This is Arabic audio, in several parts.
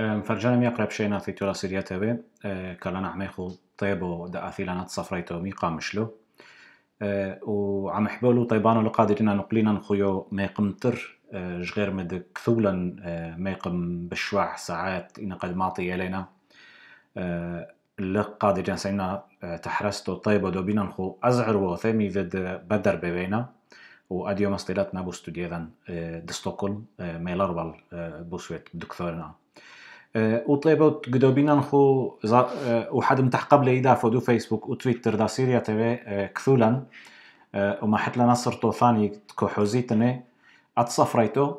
اقرب يقرب شي تورا تراثيريا تبي كلا نعمي خو دا طيب ودقاثي لنا تصفريتو قامشلو أه، و عم حبولو طيبانو لقادرين نقلينا نخيو ما قمتر جغير أه، مد كثولا أه، ما يقم بشواع ساعات إن قد معطي إلينا لقادرين سينا تحرستو طيبو دو بينا نخو أزعر وثامي ذد بدر ببينا وأديو مصطلاتنا بو ستوديا دستوكولم ميلاربال سويت دكتورنا وطلبوا قدو بينا نخو وحد متاح قبل يدافو دو فيسبوك وتويتر دا سيريا تبي كثولا وما حتى لنا صرتو ثاني تكو حوزيتني اتصفريتو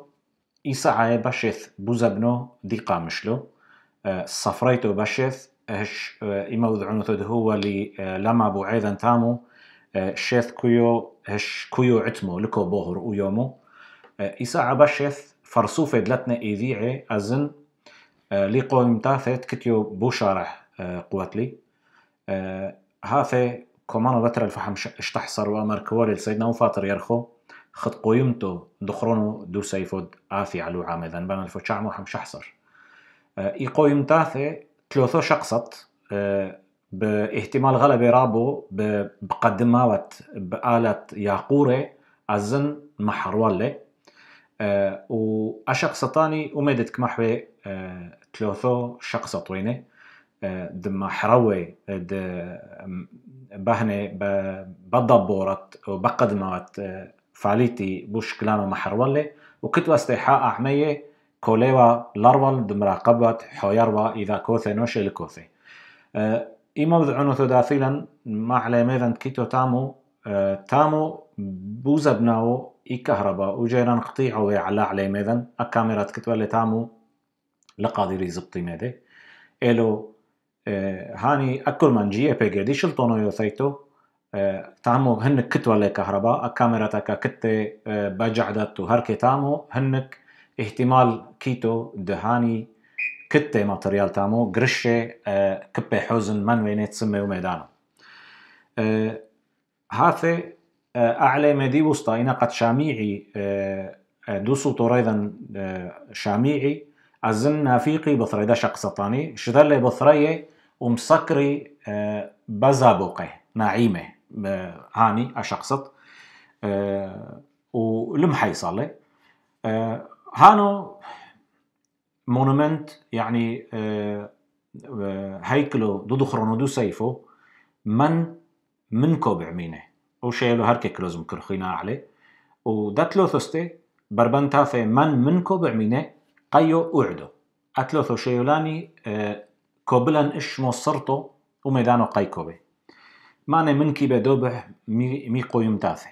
عاي باشيث بوزابنو دي قامشلو صفريتو باشيث هش إما وضعونو تد هو اللي لما بو عيدا تامو شيث كيو هش كيو عتمو لكو بوهر ويومو إيسا عاي باشيث فرسوفة دلتنا إيذيعي أزن لي قوم قويمتا فات كتيو بوشارة آه، قواتلي آه، ها في كومانو بتر الفحم اشتحصر وامر كوالي لسيدنا وفاطر يرخو خط قويمتو دخرونو دو سيفود عافي علو عام إذن بنا الفو شعمو حم شحصر آه، اي قويم تاثي تلوثو شقصت باهتمال غلبي رابو بقدماوت بآلة ياقوري أزن محروالي آه، وعشق سطاني وميدت كمحوي آه، تلوثو شق سطويني آه، دم حروي د بهني بضبورت وبقدمات فعليتي بوش كلانو محرولي وكنت واستيحاء عمية كوليوا لارول دم راقبت حويروا إذا كوثي نوشي لكوثي إما بذعنو ثلاثيلا ما على ميذن كيتو تامو آه، تامو بوزبناو اي كهرباء وجيران قطيعو على علي ميدن الكاميرات كتولي تامو لقادر يزبطي ميدي الو أه هاني اكل من جي بيجي دي شلطونو يوثيتو آه، تامو هنك كتولي كهرباء الكاميرا تاكا كتة آه، بجعدت هركي تامو هنك احتمال كيتو دهاني كتة ماتريال تامو قرشة كبة حوزن من وينيت سمي وميدانو هاثي أعلى مدي وسطى قد شاميعي دو سطور أيضا شاميعي أزن نافيقي بثري ده شق سطاني شذلي بثري ومسكري بزابوقي نعيمة هاني أشقصت ولم حيصلي هانو مونومنت يعني هيكلو دودو دو سيفو من من منكو بعمينه وشيلو هركي كيكلوز مكرخينا عليه وداتلو ثستي بربان تافي من من كوب عمينه قيو أعدو أتلوثو شيولاني كوبلان آه، كوبلن إش مصرتو وميدانو قيكوبي معنى منكي بدوبع مي, مي قويم تافي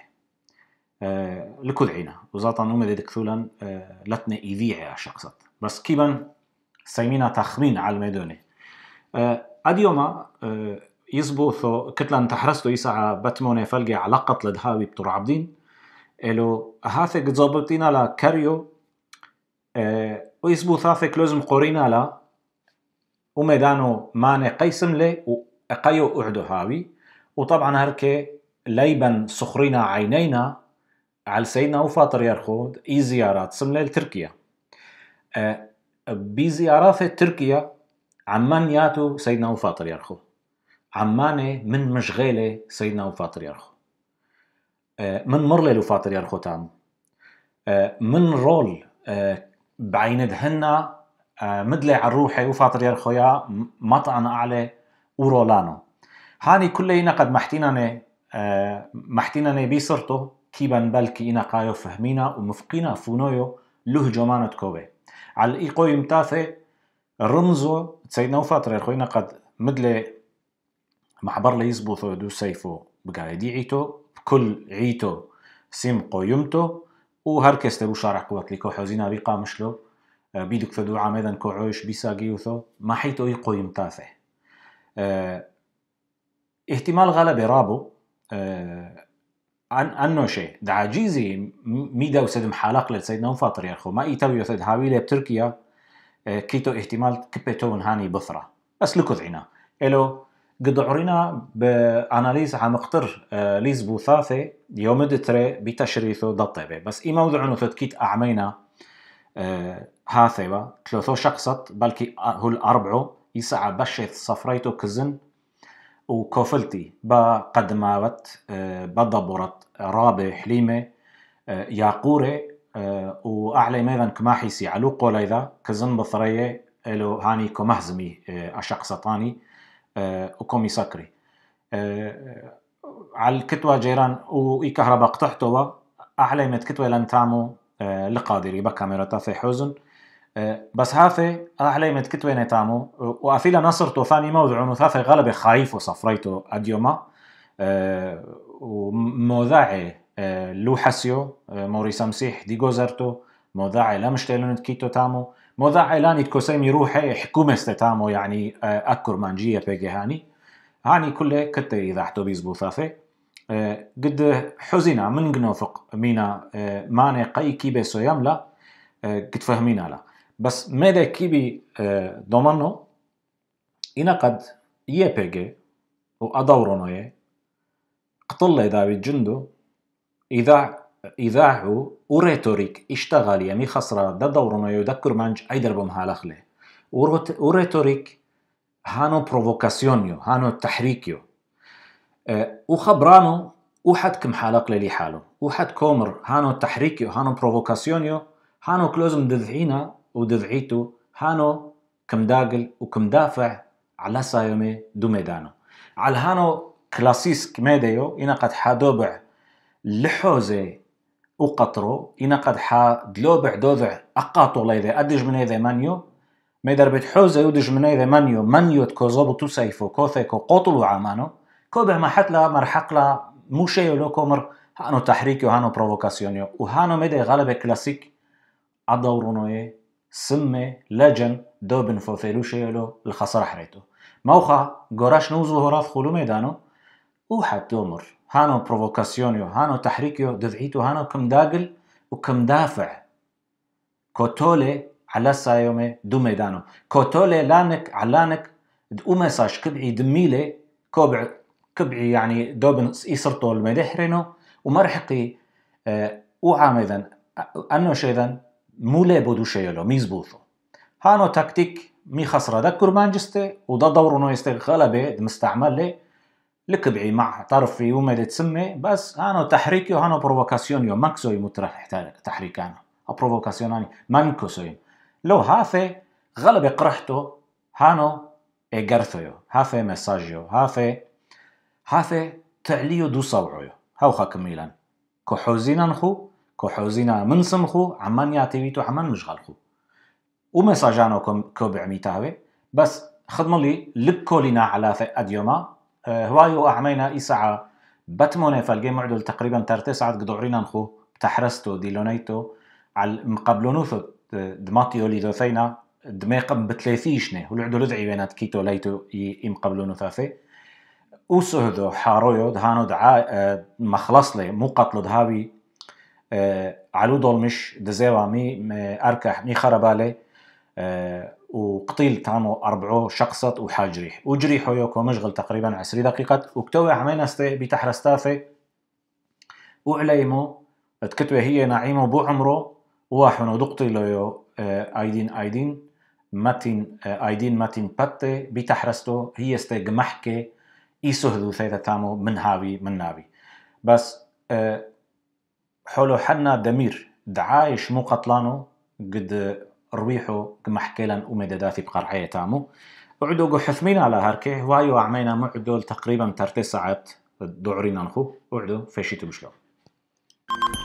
آه لكودعينا وزاطن امي دكثولا آه لتنا إذيعي أشخصت بس كيبا سيمينا تخمين على الميدوني آه، أديوما آه، يزبوثو كتلان تحرستو يسعى بتمونة فلقي علاقة لدهاوي بطور عبدين إلو هاثك تزبطينا لا كاريو اه ويزبوث هاثك لازم قورينا لا وميدانو ماني قيسم لي وقيو أعدو هاوي وطبعا هركي ليبن سخرينا عينينا على سيدنا وفاطر يرخود اي زيارات سملة لتركيا اه بزيارات تركيا عمان ياتو سيدنا وفاطر يرخود عمانة من مشغله سيدنا وباتريرخو آه، من مرلل وباتريرخو تام آه، من رول آه، بعين دهن مدلي على روحي وباتريرخو يا مطعن أعلى ورولانو هاني كلينا قد محتينا محتينا بيصرتو كيبان بلكي إنا قايو فهمينا ومفقينا فونويو له جمانة كوبي على الإيقو يمتافي رمزو سيدنا وفاطر خوينا قد مدلي محبر ليزبوث دو سيفو بقايدي عيتو بكل عيتو سيم قيمتو هركس تبو شارع قوات ليكو حوزينا بيقا مشلو آه، بيدك فدو عوش كوعوش بيساقيوثو ما حيتو يقيم تافه اه احتمال غالب رابو اه عن انه شيء دعاجيزي ميدا وسد محالق لسيدنا فاطر يا خو ما ايتو سيد هاويلة بتركيا اه كيتو احتمال كبتون هاني بثرة بس لكو ذعنا الو قد عرينا بأناليز عمقتر آه، ليز بوثاثي يوم دتري بتشريثو ضطيبة بس إي موضوعنا تدكيت أعمينا آه، هاثبة تلوثو شخصت بلكي آه، هو الأربعو يسعى بشيث صفريتو كزن وكوفلتي با قدماوت بدبرت رابي حليمة ياقوري وأعلى ميذا كماحيسي علو قوليذا كزن بثرية إلو هاني كمهزمي أشخصتاني آه، كومي ساكري آه، على الكتوى جيران وإي كهرباء قطعتوا أحلى مت كتوى لن تعمو آه، لقادري بكاميرا تافي حزن بس هافي أحلى مت كتوى نتعمو وأفيلا نصرتو ثاني موضع أنه ثافي غالب خايف وصفريتو أديوما وموضعي لو حسيو موريسامسيح مسيح دي جوزرتو موضعي لمشتلونت كيتو تامو موضع اعلاني كوسيمي روحي حكومه استتامو يعني اكر یعنی بيجي هاني هاني كله كتي إذا حتو بيزبو ثافي قد حزنا من قنوفق مينا ماني قي كيبي سويام لا قد فهمينا لا بس ماذا كيبي دومانو إنا قد يبيجي وأدورونو يه قتل إذا بجندو إذا إذاعو وريتوريك اشتغل يمي خسرة دا دورنا يذكر منج أي بمهالخله و وريتوريك هانو بروفوكاسيونيو هانو تحريكيو أه، وخبرانو وحد كم حالق للي حاله وحد كومر هانو تحريكيو هانو بروفوكاسيونيو هانو كلوزم دذعينا ودذعيتو هانو كم داقل وكم دافع على سايومي دو ميدانو على هانو كلاسيس كميديو إنا قد حادوبع لحوزي وقطرو إنا قد حا دلو بعدو ذع أقاطو ليذا أدج من إذا مانيو ما دربت حوزة يدج من إذا مانيو مانيو تكو زبطو سيفو ثيكو قطلو عمانو كو بهما حتلا مرحقلا موشيو لو كومر هانو تحريكيو هانو بروفوكاسيونيو وهانو مدى غالب كلاسيك عدورونو إيه سمي لجن دوبن فوثيلو شيلو الخسر حريتو موخا قراش نوزو هراف خلو ميدانو وحتى مر هانو بروفوكاسيونيو هانو تحريكيو دفعيتو هانو كم داقل وكم دافع كوتولي على سايومي دو ميدانو كوتولي لانك علانك دو مساج كبعي دميلي كوبع كبعي يعني دوبن يسرطو المدحرينو ومرحقي اه وعامذا انو شيذا مولي بودو شيلو ميزبوثو هانو تكتيك مي خسرة دكر مانجستي ودا دورو نو يستغلبه مستعمل لي لكبعي مع طرف في يوم اللي تسمي بس انا تحريكي بروفوكاسيون يوم ماكسوي مترح تحريك انا بروفوكاسيوناني مانكسوي لو هافي غلب قرحتو هانو اجرثيو هافي مساجيو هافي هافي تعليو دو صوعيو هاو كو كحوزينا نخو كحوزينا من سمخو عمان ياتيويتو عمان مشغلخو ومساجانو كوبع ميتاوي بس خدمو لي لكولينا على في اديوما هوايو اعمينا إي ساعة بتمنى فالجيم معدل تقريبا تر تسعة قد عرينا نخو تحرستو دي لونيتو على مقبلونوثو دماتيو ليدوثينا دماقم بتلاثي شنه والعدو لدعي بينات كيتو ليتو يمقبلونو ثافي اوسو هدو حارويو دهانو دعا آه، مخلص لي مو قتلو دهاوي آه، علو دولمش دزيوا مي آه، اركح مي خربالي آه، وقتيل تانو أربعو شخصة وحاجريح وجريحو يوكو مشغل تقريبا عشرين دقيقة وكتوى عمينستي بتحرستافي وعليمو تكتوى هي نعيمو بو عمرو واحنو دقتيلو يو آه، ايدين ايدين متين آه، ايدين متين باتي بتحرستو هي استي ايسو يسهدو ثيتا تامو من هابي من نابي بس حولو حنا دمير دعايش مو قتلانو قد رويحو محكلا حكيلن ومداداتي بقرعية تامو وعدو قو حثمين على هركي وايو عمينا معدول تقريبا ترتي ساعات دعرينا نخو وعدو فشيتو بشلو